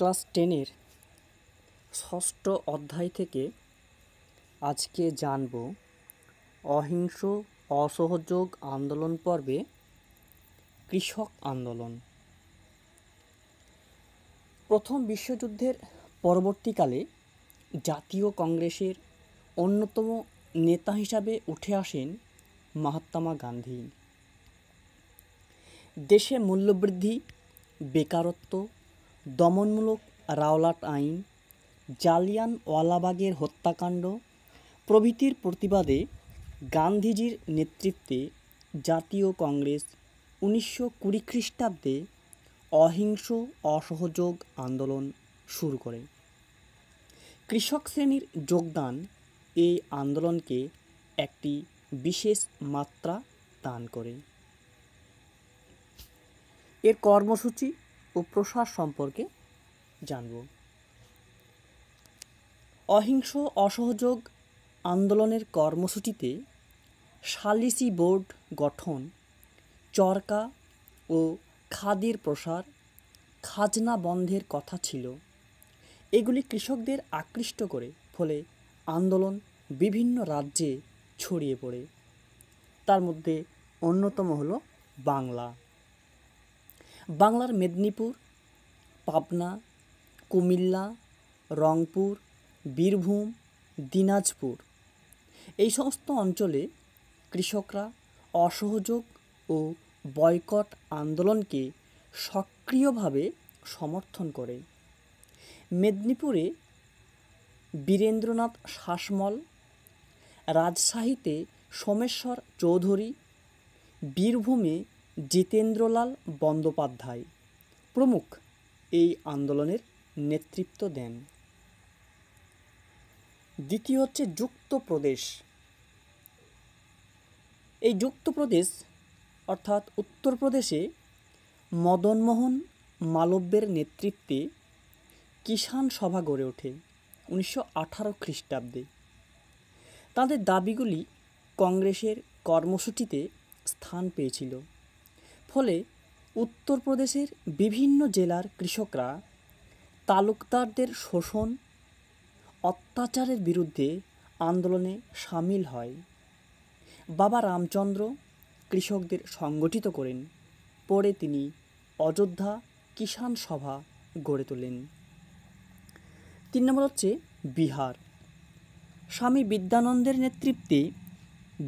class টেনের ষষ্ঠ অধ্যায় থেকে আজকে জানব অহিংস অসহযোগ আন্দোলন পর্বে কৃষক আন্দোলন প্রথম বিশ্বযুদ্ধের পরবর্তীকালে জাতীয় কংগ্রেসের অন্যতম নেতা হিসাবে উঠে আসেন মহাত্মা গান্ধী দেশে মূল্যবৃদ্ধি বেকারত্ব দমনমূলক রাওলাট আইন জালিয়ানওয়ালাবাগের হত্যাকাণ্ড প্রভৃতির প্রতিবাদে গান্ধীজির নেতৃত্বে জাতীয় কংগ্রেস উনিশশো কুড়ি খ্রিস্টাব্দে অহিংস অসহযোগ আন্দোলন শুরু করে কৃষক শ্রেণীর যোগদান এই আন্দোলনকে একটি বিশেষ মাত্রা দান করে এর কর্মসূচি ও প্রসার সম্পর্কে জানব অহিংস অসহযোগ আন্দোলনের কর্মসূচিতে সালিসি বোর্ড গঠন চরকা ও খাদের প্রসার খাজনা বন্ধের কথা ছিল এগুলি কৃষকদের আকৃষ্ট করে ফলে আন্দোলন বিভিন্ন রাজ্যে ছড়িয়ে পড়ে তার মধ্যে অন্যতম হলো বাংলা বাংলার মেদিনীপুর পাবনা কুমিল্লা রংপুর বীরভূম দিনাজপুর এই সমস্ত অঞ্চলে কৃষকরা অসহযোগ ও বয়কট আন্দোলনকে সক্রিয়ভাবে সমর্থন করে মেদিনীপুরে বীরেন্দ্রনাথ শাসমল রাজশাহীতে সোমেশ্বর চৌধুরী বীরভূমে জিতেন্দ্রলাল বন্দ্যোপাধ্যায় প্রমুখ এই আন্দোলনের নেতৃত্ব দেন দ্বিতীয় হচ্ছে যুক্ত প্রদেশ এই যুক্ত প্রদেশ অর্থাৎ উত্তরপ্রদেশে মদনমোহন মালব্যের নেতৃত্বে কিষাণ সভা গড়ে ওঠে উনিশশো আঠারো খ্রিস্টাব্দে তাদের দাবিগুলি কংগ্রেসের কর্মসূচিতে স্থান পেয়েছিল ফলে উত্তরপ্রদেশের বিভিন্ন জেলার কৃষকরা তালুকদারদের শোষণ অত্যাচারের বিরুদ্ধে আন্দোলনে সামিল হয় বাবা রামচন্দ্র কৃষকদের সংগঠিত করেন পরে তিনি অযোধ্যা কিষাণ সভা গড়ে তোলেন তিন নম্বর হচ্ছে বিহার স্বামী বিদ্যানন্দের নেতৃত্বে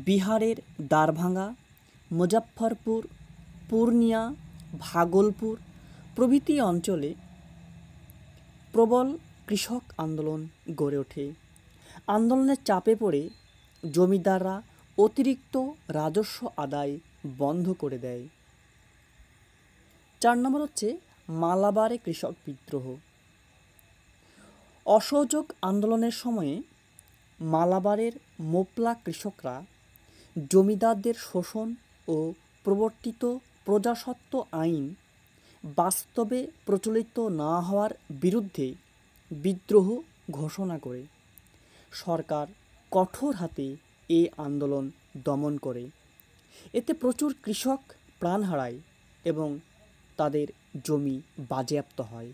বিহারের দ্বারভাঙ্গা মুজফ্ফরপুর পূর্ণিয়া ভাগলপুর প্রভৃতি অঞ্চলে প্রবল কৃষক আন্দোলন গড়ে ওঠে আন্দোলনের চাপে পড়ে জমিদাররা অতিরিক্ত রাজস্ব আদায় বন্ধ করে দেয় চার নম্বর হচ্ছে মালাবারে কৃষক বিদ্রোহ অসহযোগ আন্দোলনের সময়ে মালাবারের মোপলা কৃষকরা জমিদারদের শোষণ ও প্রবর্তিত প্রজাসত্ব আইন বাস্তবে প্রচলিত না হওয়ার বিরুদ্ধে বিদ্রোহ ঘোষণা করে সরকার কঠোর হাতে এ আন্দোলন দমন করে এতে প্রচুর কৃষক প্রাণ হারায় এবং তাদের জমি বাজেয়াপ্ত হয়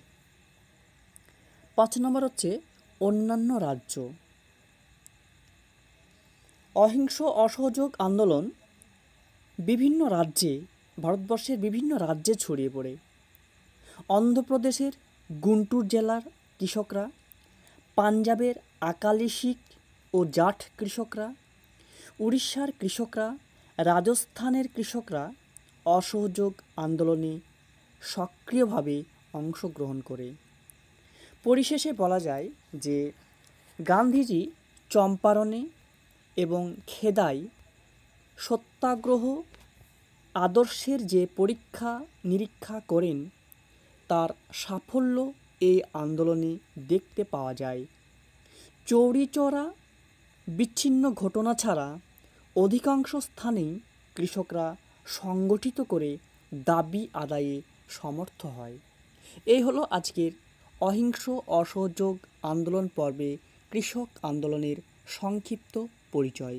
পাঁচ নম্বর হচ্ছে অন্যান্য রাজ্য অহিংস অসহযোগ আন্দোলন বিভিন্ন রাজ্যে ভারতবর্ষের বিভিন্ন রাজ্যে ছড়িয়ে পড়ে অন্ধ্রপ্রদেশের গুন্টুর জেলার কৃষকরা পাঞ্জাবের আকালিশিক ও জাঠ কৃষকরা উড়িষ্যার কৃষকরা রাজস্থানের কৃষকরা অসহযোগ আন্দোলনে সক্রিয়ভাবে অংশগ্রহণ করে পরিশেষে বলা যায় যে গান্ধীজি চম্পারণে এবং খেদাই সত্যাগ্রহ আদর্শের যে পরীক্ষা নিরীক্ষা করেন তার সাফল্য এই আন্দোলনে দেখতে পাওয়া যায় চড়া বিচ্ছিন্ন ঘটনা ছাড়া অধিকাংশ স্থানেই কৃষকরা সংগঠিত করে দাবি আদায়ে সমর্থ হয় এই হলো আজকের অহিংস অসহযোগ আন্দোলন পর্বে কৃষক আন্দোলনের সংক্ষিপ্ত পরিচয়